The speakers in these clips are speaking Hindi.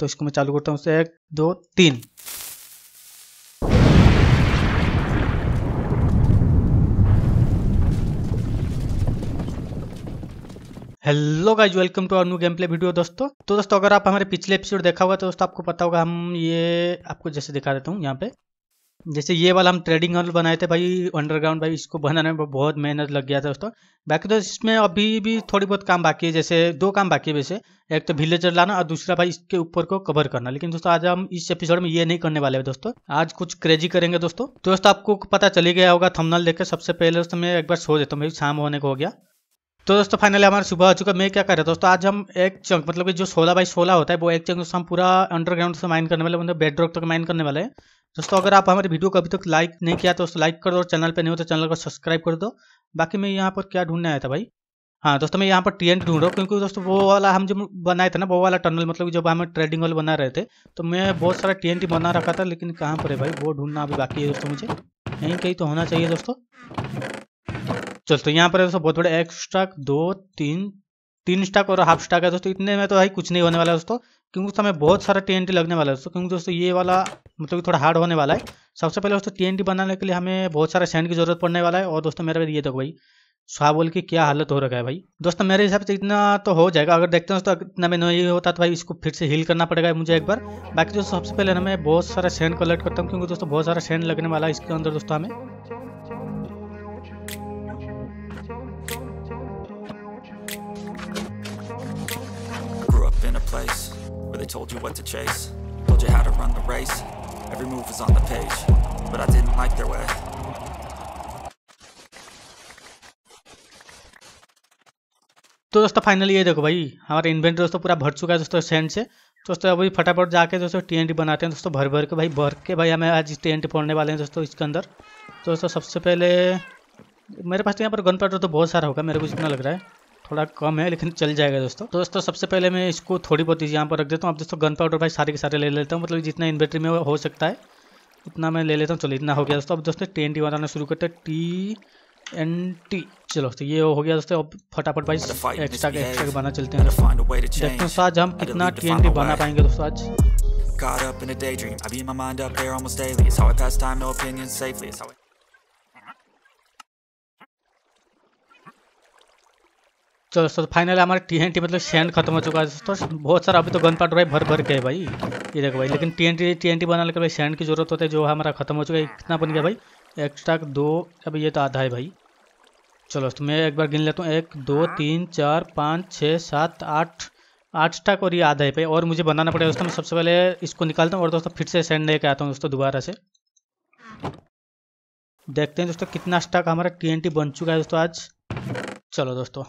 तो इसको मैं चालू करता हूँ एक दो तीन hello guys welcome to our new game play video दोस्तों तो दोस्तों अगर आप हमारे पिछले एपिसोड देखा होगा तो दोस्तों आपको पता होगा हम ये आपको जैसे दिखा देता हूँ यहाँ पे जैसे ये वाला हम ट्रेडिंग हॉल बनाए थे भाई अंडरग्राउंड भाई इसको बनाने में बहुत मेहनत लग गया था दोस्तों बाकी तो इसमें अभी भी थोड़ी बहुत काम बाकी है जैसे दो काम बाकी है वैसे एक तो विलेजर लाना और दूसरा भाई इसके ऊपर को कवर करना लेकिन दोस्तों आज हम इस एपिसोड में ये नहीं करने वाले हैं दोस्तों आज कुछ क्रेजी करेंगे दोस्तों दोस्तों आपको पता चली गया होगा थमनल देखकर सबसे पहले दोस्तों मैं एक बार सो देता हूँ भाई शाम होने को हो गया तो दोस्तों फाइनली हमारा सुबह हो चुका मैं क्या कर रहा हूँ दोस्तों आज हम एक चंक मतलब कि जो सोलह बाई सोलह होता है वो एक चंक दोस्तों हम पूरा अंडरग्राउंड से माइन करने वाले मतलब बेड रॉक तक माइन करने वाले हैं मतलब दोस्तों अगर आप हमारे वीडियो को अभी तक तो लाइक नहीं किया तो दोस्तों लाइक कर दो और चैनल पर नहीं हो तो चैनल को सब्सक्राइब कर दो बाकी मैं यहाँ पर क्या ढूंढने आया था भाई हाँ दोस्तों मैं यहाँ पर टी एन ढूंढ रहा हूँ क्योंकि दोस्तों वो वाला हम जो बनाए थे ना वो वाला टनल मतलब जब हम ट्रेडिंग वाले बना रहे थे तो मैं बहुत सारा टी टी बना रखा था लेकिन कहाँ पर है भाई वो ढूंढना अभी बाकी है दोस्तों मुझे यहीं कहीं तो होना चाहिए दोस्तों चल तो यहाँ पर दोस्तों बहुत बड़े एक स्टाक दो तीन तीन स्टाक और हाफ स्टाक है दोस्तों इतने में तो भाई कुछ नहीं होने वाला दोस्तों क्योंकि उस समय बहुत सारा टी लगने वाला है दोस्तों क्योंकि दोस्तों ये वाला मतलब कि थोड़ा हार्ड होने वाला है सबसे पहले दोस्तों टी बनाने के लिए हमें बहुत सारा सैंड की जरूरत पड़ने वाला है और दोस्तों मेरा ये देखो भाई सुहा बोल की क्या हालत हो रखा है भाई दोस्तों मेरे हिसाब से इतना तो हो जाएगा अगर देखते हैं दोस्तों इतना भी नहीं होता तो भाई इसको फिर से हील करना पड़ेगा मुझे एक बार बाकी दोस्तों सबसे पहले हमें बहुत सारा सैंड कलेक्ट करता हूँ क्योंकि दोस्तों बहुत सारा सैंड लगने वाला है इसके अंदर दोस्तों हमें place They told you what to chase, told you how to run the race. Every move was on the page, but I didn't like their way. तो दोस्तों फाइनली ये देखो भाई हमारा इन्वेंट्री दोस्तों पूरा भर चुका है दोस्तों सेंड से दोस्तों अभी फटाफट जाके दोस्तों टी बनाते हैं दोस्तों भर भर के भाई भर के भाई हमें आज टी एन फोड़ने वाले हैं दोस्तों इसके अंदर तो दोस्तों सबसे पहले मेरे पास तो यहाँ पर गन पाउडर तो बहुत सारा होगा मेरे को इतना लग रहा है थोड़ा कम है लेकिन चल जाएगा दोस्तों तो दोस्तों सबसे पहले मैं इसको थोड़ी बहुत यहाँ पर रख देता हूँ आप दोस्तों गन पाउडर भाई सारे के सारे ले लेता हूँ मतलब जितना इन्वेंट्री में हो सकता है उतना मैं ले लेता हूँ चलो इतना हो गया दोस्तों अब दोस्तों टी एन टी बनाना शुरू करते हैं टी एन टी चलो तो ये हो गया दोस्तों अब फटाफट भाई एक्स्ट्रा एक्स्ट्रा बना चलते हैं दोस्तों आज हम कितना टी एन टी बना पाएंगे दोस्तों आज Caught up in a daydream. I beat my mind up there almost daily. It's how I pass time, no opinions safely. It's how I... चलो दोस्तों फाइनली हमारा टी मतलब सैंड खत्म हो चुका है दोस्तों बहुत सारा अभी तो गन पार्ट भाई भर भर के है भाई ये देखो भाई लेकिन टी टीएनटी बनाने के भाई सैंड की जरूरत होती है जो हमारा खत्म हो चुका है कितना बन गया भाई एक स्टाक दो अभी ये तो आधा है भाई चलो तो मैं एक बार गिन लेता हूँ एक दो तीन चार पाँच छः सात आठ आठ स्टाक और ये आधा है भाई और मुझे बनाना पड़ेगा दोस्तों मैं सबसे पहले इसको निकालता हूँ और दोस्तों फिर से सैंड लेके आता हूँ दोस्तों दोबारा से देखते हैं दोस्तों कितना स्टाक हमारा टी बन चुका है दोस्तों आज चलो दोस्तों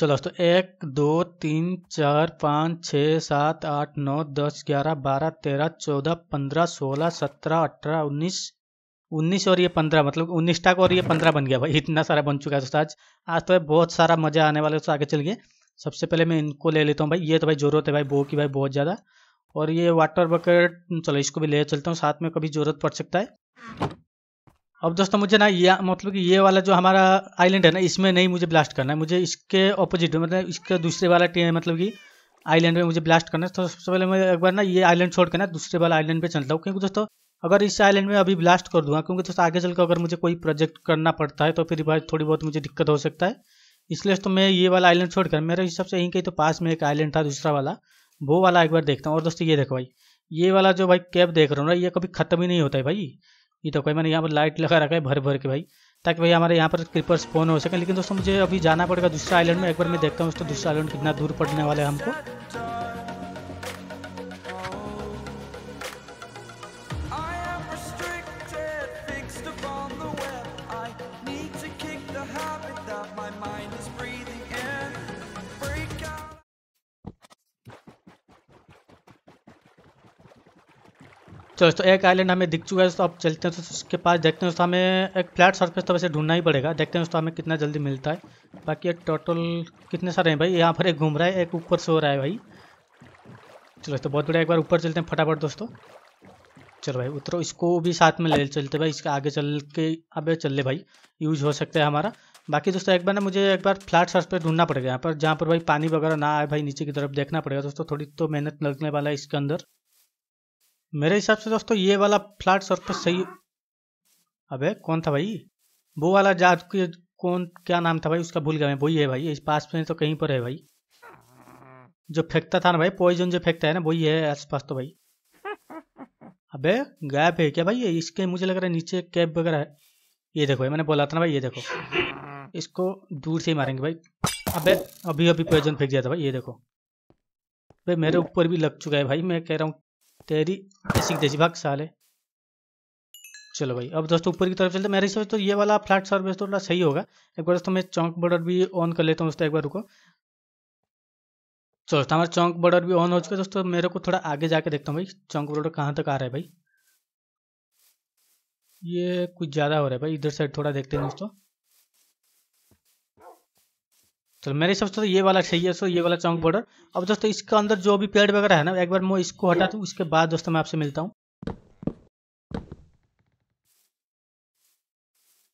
चलो दोस्तों एक दो तीन चार पाँच छः सात आठ नौ दस ग्यारह बारह तेरह चौदह पंद्रह सोलह सत्रह अठारह उन्नीस उन्नीस और ये पंद्रह मतलब उन्नीस टाक और ये पंद्रह बन गया भाई इतना सारा बन चुका है दोस्तों आज आज तो भाई बहुत सारा मज़ा आने वाला है दोस्तों आगे चलिए सबसे पहले मैं इनको ले लेता हूँ भाई ये तो भाई ज़रूरत है भाई बो की भाई बहुत ज़्यादा और ये वाटर बकेट चलो इसको भी ले चलता हूँ साथ में कभी ज़रूरत पड़ सकता है अब दोस्तों मुझे ना ये मतलब कि ये वाला जो हमारा आइलैंड है ना इसमें नहीं मुझे ब्लास्ट करना है मुझे इसके ऑपोजिट मतलब इसके दूसरे वाला टीम मतलब कि आइलैंड में मुझे ब्लास्ट करना है तो सबसे पहले मैं एक बार ना ये आइलैंड छोड़ कर ना दूसरे वाला आइलैंड पे चलता हूँ क्योंकि दोस्तों अगर इस आइलैंड में अभी ब्लास्ट कर दूँगा हाँ, क्योंकि दोस्तों आगे चलकर अगर मुझे कोई प्रोजेक्ट करना पड़ता है तो फिर भाई थोड़ी बहुत मुझे दिक्कत हो सकता है इसलिए तो मैं ये वाला आइलैंड छोड़कर मेरे हिसाब से यहीं कहीं तो पास में एक आइलैंड था दूसरा वाला वो वाला एक बार देखता हूँ और दोस्तों ये देखो भाई ये वाला जो भाई कैब देख रहा हूँ ना ये कभी खत्म ही नहीं होता है भाई ये तो भाई मैंने यहाँ पर लाइट लगा रखा है भर भर के भाई ताकि भाई हमारे यहाँ पर क्रीपर स्पोन हो सके लेकिन दोस्तों मुझे अभी जाना पड़ेगा दूसरा आइलैंड में एक बार मैं देखता हूँ तो दूसरा आइलैंड कितना दूर पड़ने वाला है हमको तो दोस्तों एक आइलैंड हमें दिख चुका है तो आप चलते हैं तो उसके पास देखते हैं तो हमें एक फ्लैट सरफेस तो वैसे ढूंढना ही पड़ेगा देखते हैं दोस्तों हमें कितना जल्दी मिलता है बाकी एक टोटल कितने सारे हैं भाई यहाँ पर एक घूम रहा है एक ऊपर से हो रहा है भाई चलो दोस्तों बहुत बढ़िया एक बार ऊपर चलते हैं फटाफट दोस्तों चलो भाई उतरो इसको भी साथ में ले चलते भाई इसके आगे चल के अब चल ले भाई यूज हो सकता है हमारा बाकी दोस्तों एक बार ना मुझे एक बार फ्लैट सर्च ढूंढना पड़ेगा यहाँ पर जहाँ पर भाई पानी वगैरह ना आए भाई नीचे की तरफ देखना पड़ेगा दोस्तों थोड़ी तो मेहनत लगने वाला है इसके अंदर मेरे हिसाब से दोस्तों ये वाला फ्लैट सरफेस सही अबे कौन था भाई वो वाला जा कौन क्या नाम था भाई उसका भूल गया मैं वही है भाई इस पास में तो कहीं पर है भाई जो फेंकता था ना भाई पॉइजन जो फेंकता है ना वही है आसपास तो भाई अबे गायब है क्या भाई ये इसके मुझे लग रहा है नीचे कैब वगैरह है ये देखो मैंने बोला था ना भाई ये देखो इसको दूर से ही मारेंगे भाई अबे अभी अभी पॉइजन फेंक दिया था भाई ये देखो भाई मेरे ऊपर भी लग चुका है भाई मैं कह रहा हूँ तेरी ऐसी जैसी भाग साले चलो भाई अब दोस्तों ऊपर की तरफ चलते मेरे हिसाब से तो ये वाला फ्लैट सर्विस थोड़ा सही होगा एक बार दोस्तों मैं चौंक बॉर्डर भी ऑन कर लेता हूँ दोस्तों एक बार रुको चलो हमारा चौंक बॉर्डर भी ऑन हो चुका है दोस्तों मेरे को थोड़ा आगे जाके देखता हूँ भाई चौंक बॉर्डर कहाँ तक आ रहा है भाई ये कुछ ज़्यादा हो रहा है भाई इधर साइड थोड़ा देखते हैं दोस्तों चलो मेरे हिसाब से तो ये वाला सही है सो ये वाला चौंक बॉर्डर अब दोस्तों इसका अंदर जो भी पेड़ वगैरह है ना एक बार मैं इसको हटा दूँ उसके बाद दोस्तों मैं आपसे मिलता हूँ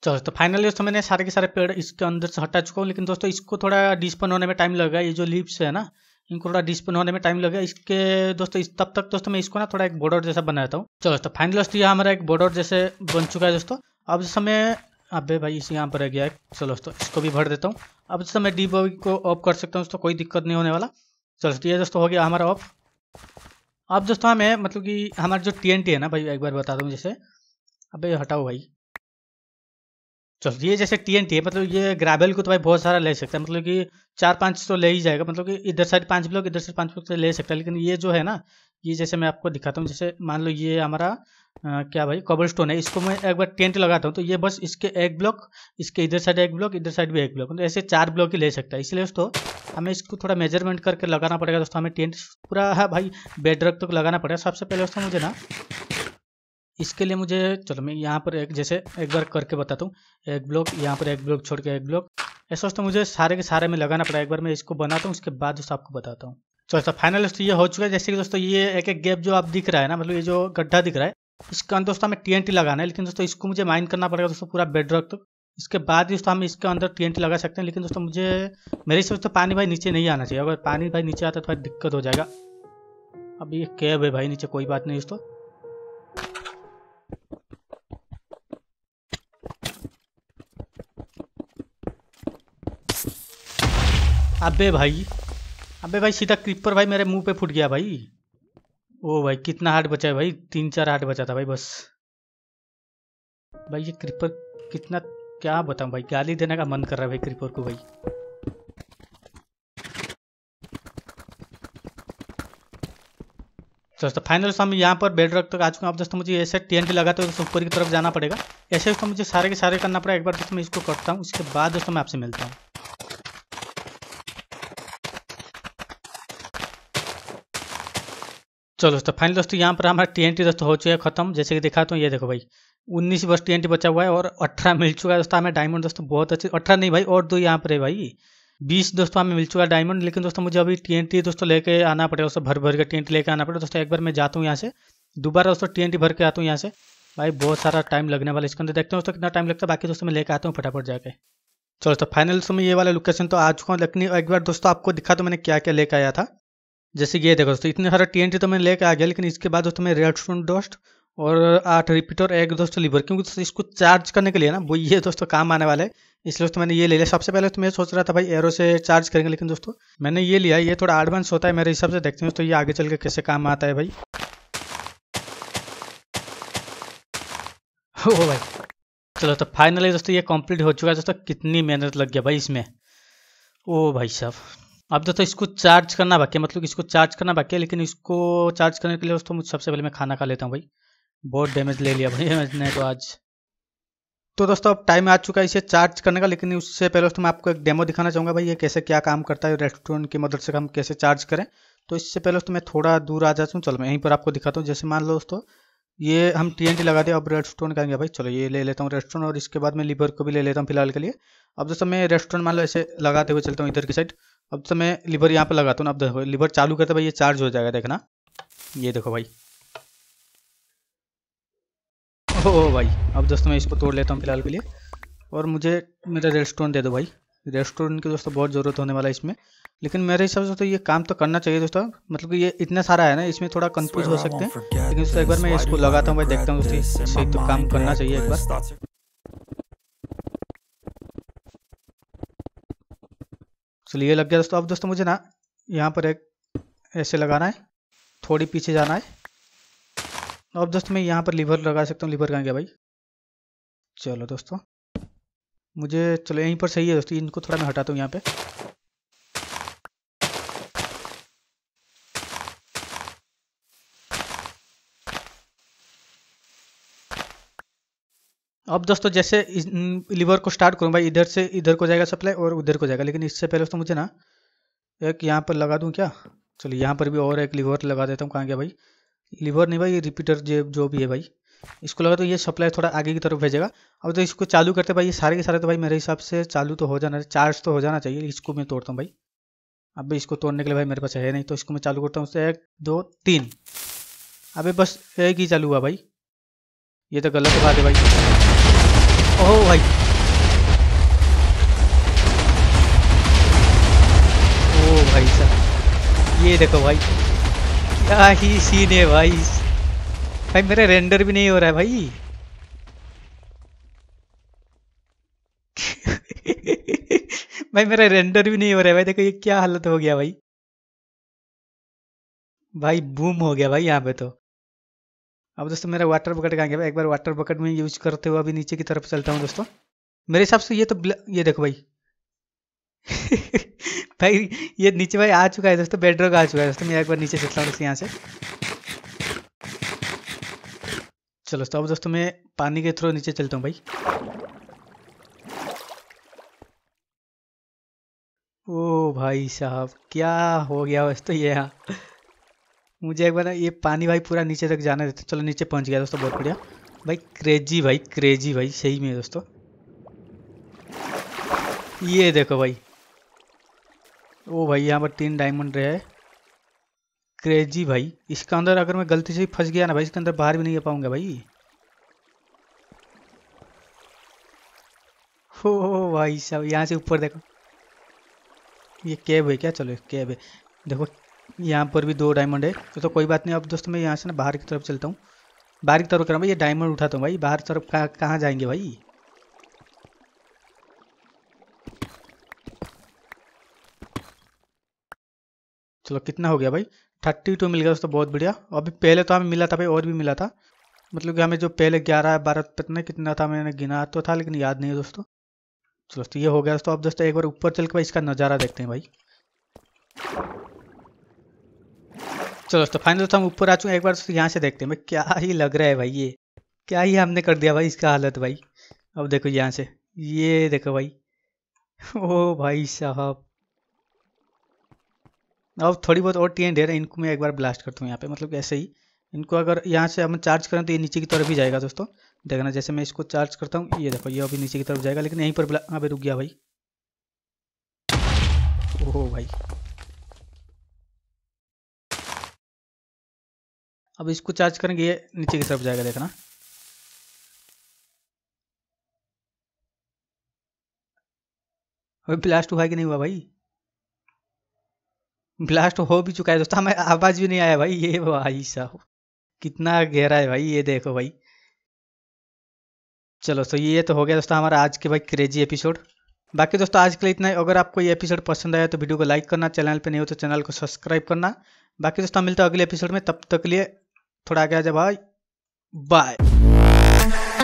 चलो तो फाइनली दोस्तों मैंने सारे के सारे पेड़ इसके अंदर से हटा चुका हूँ लेकिन दोस्तों इसको थोड़ा डिस्पन होने में टाइम लगेगा ये जो लिप्स है ना इनको थोड़ा डिस्पन होने में टाइम लगेगा इसके दोस्तों इस तब तक दोस्तों मैं इसको ना थोड़ा एक बॉर्डर जैसा बनाता हूँ चलो दोस्तों फाइनल दोस्तों ये हमारा एक बॉर्डर जैसे बन चुका है दोस्तों अब जैसे मैं अबे भाई इसी यहाँ पर रह गया है चलो दोस्तों इसको भी भर देता हूँ अब जैसे मैं डी बॉबी को ऑफ कर सकता हूँ दोस्तों कोई दिक्कत नहीं होने वाला चलो ये दोस्तों हो गया हमारा ऑफ अब दोस्तों हमें मतलब कि हमारा जो टी है ना भाई एक बार बता दूँ जैसे अब हटाओ भाई चलो ये जैसे टी है मतलब ये ग्रेवल को तो भाई बहुत सारा ले सकता है मतलब कि चार पाँच तो ले ही जाएगा मतलब कि इधर साइड पाँच ब्लॉक इधर साइड पाँच ब्लॉक ले सकता है लेकिन ये जो है ना ये जैसे मैं आपको दिखाता हूँ जैसे मान लो ये हमारा क्या भाई कबल स्टोन है इसको मैं एक बार टेंट लगाता हूँ तो ये बस इसके एक ब्लॉक इसके इधर साइड एक ब्लॉक इधर साइड भी एक ब्लॉक मतलब तो ऐसे चार ब्लॉक ही ले सकता है इसलिए दोस्तों हमें इसको थोड़ा मेजरमेंट करके लगाना पड़ेगा दोस्तों हमें टेंट पूरा हाँ भाई बेड रख तो लगाना पड़ेगा सबसे पहले दोस्तों मुझे ना इसके लिए मुझे चलो मैं यहाँ पर एक जैसे एक बार करके बताता हूँ एक ब्लॉक यहाँ पर एक ब्लॉक छोड़ के एक ब्लॉक ऐसा दोस्तों मुझे सारे के सारे में लगाना पड़ेगा एक बार मैं इसको बनाता हूँ उसके बाद दोस्तों आपको बताता हूँ तो दोस्तों फाइनल दोस्तों ये हो चुका है जैसे कि दोस्तों ये एक एक गैप जो आप दिख रहा है ना मतलब ये जो गड्ढा दिख रहा है इसके अंदर दोस्तों हमें टीएनटी लगाना है लेकिन दोस्तों इसको मुझे माइन करना पड़ेगा दोस्तों पूरा बेड रख तो इसके बाद दोस्तों हम इसके अंदर टीएनटी लगा सकते हैं लेकिन दोस्तों मुझे मेरे हिसाब से तो पानी भाई नीचे नहीं आना चाहिए अगर पानी भाई नीचे आता तो भाई दिक्कत हो जाएगा अब ये कैब है भाई नीचे कोई बात नहीं दोस्तों अबे भाई अबे भाई सीधा क्रिपर भाई मेरे मुंह पे फूट गया भाई ओ भाई कितना हार्ट बचा है भाई तीन चार हार्ट बचा था भाई बस भाई ये क्रिपर कितना क्या बताऊं भाई गाली देने का मन कर रहा है भाई क्रिपर को भाई तो दोस्तों फाइनल हम यहाँ पर बेड रख तक आ चुके हैं अब दोस्तों मुझे ऐसे टेंट लगा तो ऊपर की तरफ जाना पड़ेगा ऐसे दोस्तों मुझे सारे के सारे करना पड़ेगा एक बार दोस्तों मैं इसको करता हूँ उसके बाद दोस्तों मैं आपसे मिलता हूँ चलो दोस्तों फाइनल दोस्तों यहाँ पर हमारा टी एन टी दोस्तों हो चुका है खत्म जैसे कि दिखाता हूँ ये देखो भाई उन्नीस बस टी एन टी बचा हुआ है और अठारह मिल चुका है दोस्तों हमें डायमंड दोस्तों बहुत अच्छे अठारह नहीं भाई और दो यहाँ पर है भाई बीस दोस्तों हमें मिल चुका है डायमंड लेकिन दोस्तों मुझे अभी टी एन टी दोस्तों लेके आना पड़ेगा दोस्तों भर भर के टी एन टी लेके आना पड़ेगा दोस्तों एक बार मैं जाता हूँ यहाँ से दोबारा दोस्तों टी एन टी भर के आता हूँ यहाँ से भाई बहुत सारा टाइम लगने वाला इसके अंदर देखते हैं दोस्तों कितना टाइम लगता है बाकी दोस्तों मैं लेकर आता हूँ फटाफट जाके चलो तो दोस्तों फाइनल दोस्तों ये वाला लोकेशन तो आ चुका हूँ लेकिन एक बार दोस्तों आपको दिखा तो मैंने क्या क्या लेकर आया था जैसे ये देखो दोस्तों इतने सारे टी एन टी तो मैं लेके आ गया लेकिन इसके बाद दोस्तों मैं स्टोन डस्ट और आठ रिपीट और एक दोस्तों लीवर क्योंकि दोस्तों इसको चार्ज करने के लिए ना वो ये दोस्तों काम आने वाले इसलिए दोस्तों मैंने ये ले लिया सबसे पहले तो मैं सोच रहा था भाई एरो से चार्ज करेंगे लेकिन दोस्तों मैंने ये लिया ये थोड़ा एडवांस होता है मेरे हिसाब से देखते हैं दोस्तों ये आगे चल के कैसे काम आता है भाई हो भाई चलो तो फाइनली दोस्तों ये कंप्लीट हो चुका है दोस्तों कितनी मेहनत लग गया भाई इसमें ओ भाई साहब अब दोस्तों तो इसको चार्ज करना बाकी है मतलब इसको चार्ज करना बाकी है लेकिन इसको चार्ज करने के लिए दोस्तों मुझे सबसे पहले मैं खाना खा लेता हूँ भाई बहुत डैमेज ले लिया भाई मैंने तो आज तो दोस्तों अब टाइम आ चुका है इसे चार्ज करने का लेकिन उससे पहले दोस्तों मैं आपको एक डेमो दिखाना चाहूँगा भाई ये कैसे क्या काम करता है रेस्टोरेंट की मदद से हम कैसे चार्ज करें तो इससे पहले दोस्तों मैं थोड़ा दूर आ जाता हूँ चलो मैं यहीं पर आपको दिखाता हूँ जैसे मान लो दोस्तों ये हम टी लगा दिया अब रेस्टोरेंट करेंगे भाई चलो ये ले लेता हूँ रेस्टोरेंट और इसके बाद मैं लीवर को भी ले लेता हूँ फिलहाल के लिए अब दोस्तों मैं रेस्टोरेंट मान लो ऐसे लगाते हुए चलता हूँ इधर की साइड अब तो मैं लीवर यहाँ पे लगाता हूँ ना अब देखो लीवर चालू करते भाई ये चार्ज हो जाएगा देखना ये देखो भाई ओ भाई अब दोस्तों मैं इसको तोड़ लेता हूँ फिलहाल के लिए और मुझे मेरा रेस्टोरेंट दे दो भाई रेस्टोरेंट की दोस्तों बहुत ज़रूरत होने वाला है इसमें लेकिन मेरे हिसाब से तो ये काम तो करना चाहिए दोस्तों मतलब कि ये इतना सारा है ना इसमें थोड़ा कंफ्यूज हो सकते हैं लेकिन दोस्तों एक बार मैं इसको लगाता हूँ भाई देखता हूँ दोस्तों सही तो काम करना चाहिए एक बार चलिए लग गया दोस्तों अब दोस्तों मुझे ना यहाँ पर एक ऐसे लगाना है थोड़ी पीछे जाना है अब दोस्तों मैं यहाँ पर लीवर लगा सकता हूँ लीवर कहाँ गया भाई चलो दोस्तों मुझे चलो यहीं पर सही है दोस्तों इनको थोड़ा मैं हटाता हूँ यहाँ पे अब दोस्तों जैसे लीवर को स्टार्ट करूँ भाई इधर से इधर को जाएगा सप्लाई और उधर को जाएगा लेकिन इससे पहले दोस्तों मुझे ना एक यहाँ पर लगा दूँ क्या चलो यहाँ पर भी और एक लीवर लगा देता हूँ कहाँ गया भाई लीवर नहीं भाई रिपीटर जो जो भी है भाई इसको लगा तो ये सप्लाई थोड़ा आगे की तरफ भेजेगा अब तो इसको चालू करते भाई ये सारे के सारे तो भाई मेरे हिसाब से चालू तो हो जाना चार्ज तो हो जाना चाहिए इसको मैं तोड़ता हूँ भाई अब इसको तोड़ने के लिए भाई मेरे पास है नहीं तो इसको मैं चालू करता हूँ एक दो तीन अभी बस एक ही चालू हुआ भाई ये तो गलत बात है भाई ओह भाई ओ भाई सर ये देखो भाई क्या ही सीन है भाई भाई मेरा रेंडर भी नहीं हो रहा है भाई भाई मेरा रेंडर भी नहीं हो रहा है भाई देखो ये क्या हालत हो गया भाई भाई बूम हो गया भाई यहाँ पे तो अब दोस्तों मेरा वाटर बकेट कहाँ गया एक बार वाटर बकेट में यूज करते हुए अभी नीचे की तरफ चलता हूँ दोस्तों मेरे हिसाब से ये तो ये देखो भाई भाई ये नीचे भाई आ चुका है दोस्तों बेडरॉक आ चुका है दोस्तों मैं एक बार नीचे चलता हूँ दोस्तों यहाँ से चलो दोस्तों अब दोस्तों मैं पानी के थ्रू नीचे चलता हूँ भाई ओ भाई साहब क्या हो गया दोस्तों ये यहाँ मुझे एक बार ये पानी भाई पूरा नीचे तक जाने देते चलो नीचे पहुंच गया दोस्तों बहुत बढ़िया भाई क्रेजी भाई क्रेजी भाई सही में दोस्तों ये देखो भाई ओ भाई यहाँ पर तीन डायमंड रहे है क्रेजी भाई इसके अंदर अगर मैं गलती से फंस गया ना भाई इसके अंदर बाहर भी नहीं आ पाऊंगा भाई हो भाई साहब यहाँ से ऊपर देखो ये कैब है क्या चलो कैब है देखो यहाँ पर भी दो डायमंड है तो, तो कोई बात नहीं अब दोस्तों मैं यहाँ से ना बाहर की तरफ चलता हूँ बाहर की तरफ कर रहा भाई ये डायमंड उठाता हूँ भाई बाहर की तरफ कहाँ जाएंगे भाई चलो कितना हो गया भाई थर्टी टू तो मिल गया दोस्तों बहुत बढ़िया अभी पहले तो हमें मिला था भाई और भी मिला था मतलब कि हमें जो पहले ग्यारह बारह पता कितना था मैंने गिना तो था लेकिन याद नहीं है दोस्तों चलो तो ये हो गया दोस्तों अब दोस्तों एक बार ऊपर चल के भाई इसका नज़ारा देखते हैं भाई चलो तो फाइनल दोस्तों तो हम ऊपर आ चुके हैं एक बार दोस्तों यहाँ से देखते हैं भाई क्या ही लग रहा है भाई ये क्या ही हमने कर दिया भाई इसका हालत भाई अब देखो यहाँ से ये देखो भाई ओ भाई साहब अब थोड़ी बहुत और दे ढेर है इनको मैं एक बार ब्लास्ट करता हूँ यहाँ पे मतलब ऐसे ही इनको अगर यहाँ से हम चार्ज करें तो ये नीचे की तरफ ही जाएगा दोस्तों देखना जैसे मैं इसको चार्ज करता हूँ ये देखो ये अभी नीचे की तरफ जाएगा लेकिन यहीं पर यहाँ पे रुक गया भाई ओह भाई अब इसको चार्ज करेंगे ये नीचे की तरफ जाएगा देखना अभी ब्लास्ट हुआ कि नहीं हुआ भाई ब्लास्ट हो भी चुका है दोस्तों हमें आवाज़ भी नहीं आया भाई ये भाई साहब कितना गहरा है भाई ये देखो भाई चलो तो ये तो हो गया दोस्तों हमारा आज के भाई क्रेजी एपिसोड बाकी दोस्तों आज के लिए इतना ही अगर आपको ये एपिसोड पसंद आया तो वीडियो को लाइक करना चैनल पे नहीं हो तो चैनल को सब्सक्राइब करना बाकी दोस्तों मिलते हैं अगले एपिसोड में तब तक के लिए थोड़ा आगे आ जाए भाई बाय